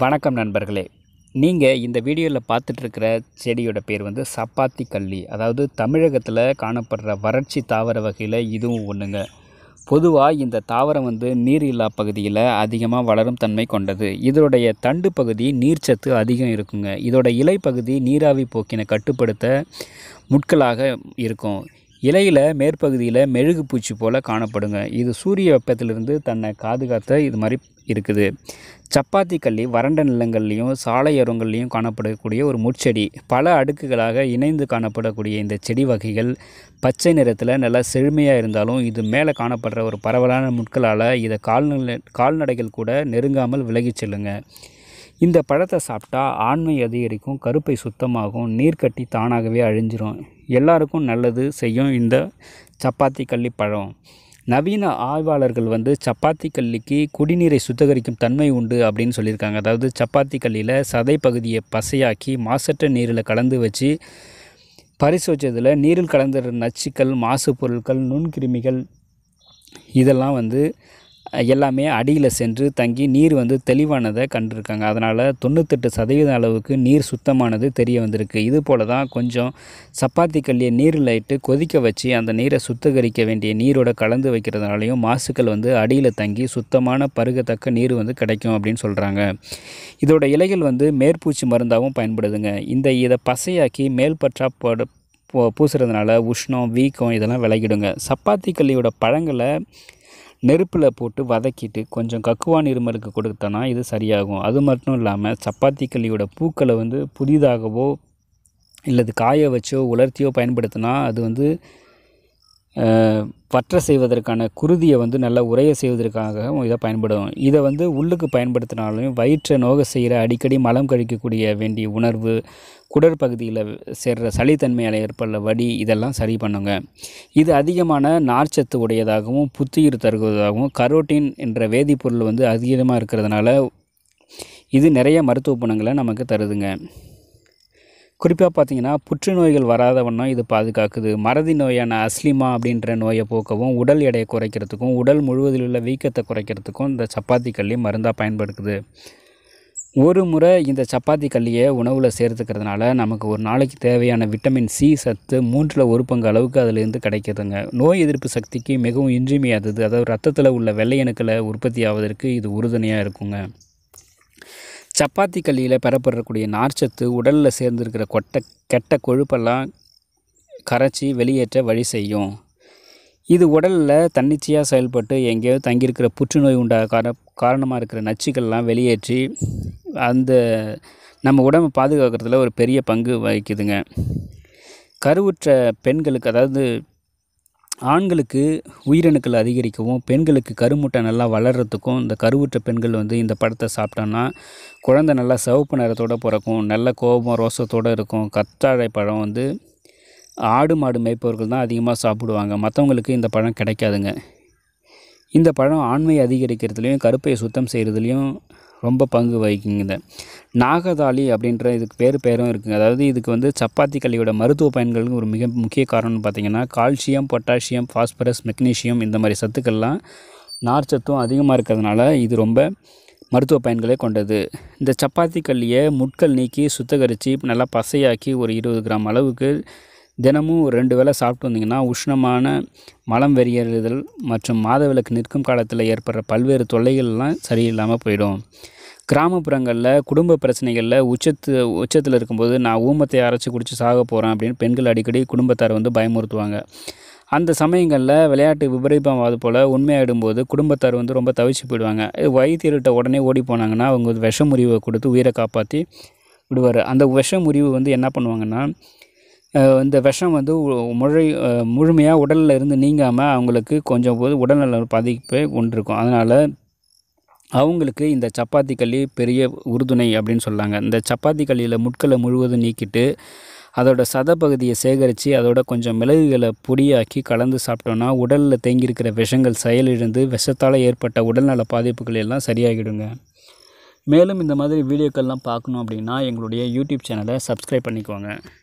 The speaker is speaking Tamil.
வணக்கம் நண்பர்களே நீங்கள் இந்த வீடியோவில் பார்த்துட்ருக்கிற செடியோட பேர் வந்து சப்பாத்தி கள்ளி அதாவது தமிழகத்தில் காணப்படுற வறட்சி தாவர வகையில் இதுவும் ஒன்றுங்க பொதுவாக இந்த தாவரம் வந்து நீர் இல்லா பகுதியில் அதிகமாக வளரும் தன்மை கொண்டது இதனுடைய தண்டு பகுதி நீர்ச்சத்து அதிகம் இருக்குங்க இதோட இலை பகுதி நீராவி போக்கினை கட்டுப்படுத்த முட்களாக இருக்கும் இலையில் மேற்பகுதியில் மெழுகு பூச்சி போல் காணப்படுங்க இது சூரிய வெப்பத்திலிருந்து தன்னை காதுகாத்த இது மாதிரி இருக்குது சப்பாத்தி கல்லி வறண்ட நிலங்கள்லேயும் சாலையோரங்கள்லேயும் காணப்படக்கூடிய ஒரு முட்செடி பல அடுக்குகளாக இணைந்து காணப்படக்கூடிய இந்த செடி வகைகள் பச்சை நிறத்தில் நல்லா செழுமையாக இருந்தாலும் இது மேலே காணப்படுற ஒரு பரவலான முட்களால் இதை கால்நிலை கால்நடைகள் கூட நெருங்காமல் விலகிச் செல்லுங்க இந்த பழத்தை சாப்பிட்டா ஆண்மை அதிகரிக்கும் கருப்பை சுத்தமாகும் நீர்க்கட்டி தானாகவே அழிஞ்சிரும் எல்லாருக்கும் நல்லது செய்யும் இந்த சப்பாத்தி கள்ளி பழம் நவீன ஆய்வாளர்கள் வந்து சப்பாத்தி கல்லிக்கு குடிநீரை சுத்திகரிக்கும் தன்மை உண்டு அப்படின்னு சொல்லியிருக்காங்க அதாவது சப்பாத்தி கல்லியில் சதை பகுதியை பசையாக்கி மாசற்ற நீரில் கலந்து வச்சு பரிசு வச்சதில் நீரில் கலந்துற நச்சுக்கள் மாசு பொருட்கள் நுண்கிருமிகள் இதெல்லாம் வந்து எல்லாமே அடியில் சென்று தங்கி நீர் வந்து தெளிவானதை கண்டிருக்காங்க அதனால் தொண்ணூத்தெட்டு சதவீதம் அளவுக்கு நீர் சுத்தமானது தெரிய வந்திருக்கு இது போல் தான் கொஞ்சம் சப்பாத்தி கல்லியை நீரில் இட்டு கொதிக்க வச்சு அந்த நீரை சுத்திகரிக்க வேண்டிய நீரோட கலந்து வைக்கிறதுனாலையும் மாசுக்கள் வந்து அடியில் தங்கி சுத்தமான பருகத்தக்க நீர் வந்து கிடைக்கும் அப்படின்னு சொல்கிறாங்க இதோட இலைகள் வந்து மேற்பூச்சி மருந்தாகவும் பயன்படுதுங்க இந்த இதை பசையாக்கி மேல்பற்றா பூசுறதுனால உஷ்ணம் வீக்கம் இதெல்லாம் விலகிடுங்க சப்பாத்தி கல்லியோட பழங்களை நெருப்பில் போட்டு வதக்கிட்டு கொஞ்சம் கக்குவான் இருமலுக்கு கொடுத்தோன்னா இது சரியாகும் அது மட்டும் இல்லாமல் சப்பாத்தி களியோட பூக்களை வந்து புதிதாகவோ இல்லது காய வச்சோ உலர்த்தியோ பயன்படுத்தினா அது வந்து பற்ற செய்வதற்கான குருதியை வந்து நல்லா உரைய செய்வதற்காகவும் இதை பயன்படும் இதை வந்து உள்ளுக்கு பயன்படுத்தினாலும் வயிற்றை நோக செய்கிற அடிக்கடி மலம் கழிக்கக்கூடிய வேண்டிய உணர்வு குடற்பகுதியில் சேர்கிற சளித்தன்மையால் ஏற்படல வடி இதெல்லாம் சரி பண்ணுங்க இது அதிகமான நார்ச்சத்து உடையதாகவும் புத்துயிர் தருவதாகவும் கரோட்டின் என்ற வேதிப்பொருள் வந்து அதிகமாக இருக்கிறதுனால இது நிறைய மருத்துவ குணங்களை நமக்கு தருதுங்க குறிப்பாக பார்த்தீங்கன்னா புற்றுநோய்கள் வராத வண்ணம் இது பாதுகாக்குது மறதி நோயான அஸ்லிமா அப்படின்ற நோயை போக்கவும் உடல் எடையை குறைக்கிறதுக்கும் உடல் முழுவதில் உள்ள வீக்கத்தை குறைக்கிறதுக்கும் இந்த சப்பாத்தி கல்லி மருந்தாக பயன்படுத்துது ஒரு முறை இந்த சப்பாத்தி கல்லியை உணவில் சேர்த்துக்கிறதுனால நமக்கு ஒரு நாளைக்கு தேவையான விட்டமின் சி சத்து மூன்றில் ஒரு பங்கு அளவுக்கு அதிலேருந்து கிடைக்கிதுங்க நோய் எதிர்ப்பு சக்திக்கு மிகவும் இன்றியமையாதது அதாவது ரத்தத்தில் உள்ள வெள்ளையணுக்களை உற்பத்தி ஆவதற்கு இது உறுதுணையாக இருக்குங்க சப்பாத்தி கல்லியில் பெறப்படக்கூடிய நார்ச்சத்து உடலில் சேர்ந்துருக்கிற கொட்டை கெட்ட கொழுப்பெல்லாம் கரைச்சி வெளியேற்ற வழி செய்யும் இது உடலில் தன்னிச்சையாக செயல்பட்டு எங்கேயோ தங்கியிருக்கிற புற்றுநோய் உண்டாக கார காரணமாக இருக்கிற நச்சுக்கள்லாம் வெளியேற்றி அந்த நம்ம உடம்பை பாதுகாக்கிறதுல ஒரு பெரிய பங்கு வகிக்குதுங்க கருவுற்ற பெண்களுக்கு அதாவது ஆண்களுக்கு உயிரணுக்கள் அதிகரிக்கவும் பெண்களுக்கு கருமுட்டை நல்லா வளர்கிறதுக்கும் இந்த கருவுற்ற பெண்கள் வந்து இந்த பழத்தை சாப்பிட்டோன்னா குழந்தை நல்லா சிவப்பு நிறத்தோடு பிறக்கும் நல்ல கோபம் ரோசத்தோடு இருக்கும் கத்தாழை பழம் வந்து ஆடு மாடு மேய்ப்பவர்கள் தான் அதிகமாக சாப்பிடுவாங்க மற்றவங்களுக்கு இந்த பழம் கிடைக்காதுங்க இந்த பழம் ஆண்மையை அதிகரிக்கிறதுலையும் கருப்பையை சுத்தம் செய்கிறதுலையும் ரொம்ப பங்கு வகிக்குங்க நாகதாளி அப்படின்ற இதுக்கு பேர் பேரும் இருக்குது அதாவது இதுக்கு வந்து சப்பாத்தி களியோட மருத்துவ பயன்களுக்கு ஒரு மிக முக்கிய காரணம்னு பார்த்திங்கன்னா கால்சியம் பொட்டாசியம் ஃபாஸ்பரஸ் மெக்னீஷியம் இந்த மாதிரி சத்துக்கள்லாம் நார் சத்தும் அதிகமாக இருக்கிறதுனால இது ரொம்ப மருத்துவ பயன்களை கொண்டது இந்த சப்பாத்தி கல்லியை முட்கள் நீக்கி சுத்தகரித்து நல்லா பசையாக்கி ஒரு இருபது கிராம் அளவுக்கு தினமும் ஒரு ரெண்டு வேளை சாப்பிட்டு வந்தீங்கன்னா உஷ்ணமான மலம் வெறியறுதல் மற்றும் மாதவிலக்கு நிற்கும் காலத்தில் ஏற்படுற பல்வேறு தொல்லைகள்லாம் சரியில்லாமல் போயிடும் கிராமப்புறங்களில் குடும்ப பிரச்சனைகளில் உச்சத்து உச்சத்தில் இருக்கும்போது நான் ஊமத்தை அரைச்சி குடித்து சாக போகிறேன் அப்படின்னு பெண்கள் அடிக்கடி குடும்பத்தார் வந்து பயமுறுத்துவாங்க அந்த சமயங்களில் விளையாட்டு விபரீதமாவது போல் உண்மையாயிடும்போது குடும்பத்தார் வந்து ரொம்ப தவிச்சு போயிடுவாங்க வைத்தியர்கிட்ட உடனே ஓடி போனாங்கன்னா அவங்க விஷ முறிவை கொடுத்து உயிரை காப்பாற்றி விடுவார் அந்த விஷ முறிவு வந்து என்ன பண்ணுவாங்கன்னா இந்த விஷம் வந்து முழை முழுமையாக உடலில் இருந்து நீங்காமல் அவங்களுக்கு கொஞ்சம் போது உடல்நல பாதிப்பு கொண்டிருக்கும் இருக்கும் அதனால் அவங்களுக்கு இந்த சப்பாத்தி களி பெரிய உறுதுணை அப்படின்னு சொல்லாங்க இந்த சப்பாத்தி களியில் முட்களை முழுவதும் நீக்கிட்டு அதோட சத பகுதியை சேகரித்து அதோட கொஞ்சம் மிளகுகளை பொடியாக்கி கலந்து சாப்பிட்டோன்னா உடலில் தேங்கியிருக்கிற விஷங்கள் செயலிழந்து விஷத்தால் ஏற்பட்ட உடல்நல பாதிப்புகள் எல்லாம் சரியாகிடுங்க மேலும் இந்த மாதிரி வீடியோக்கள்லாம் பார்க்கணும் அப்படின்னா எங்களுடைய யூடியூப் சேனலை சப்ஸ்கிரைப் பண்ணிக்கோங்க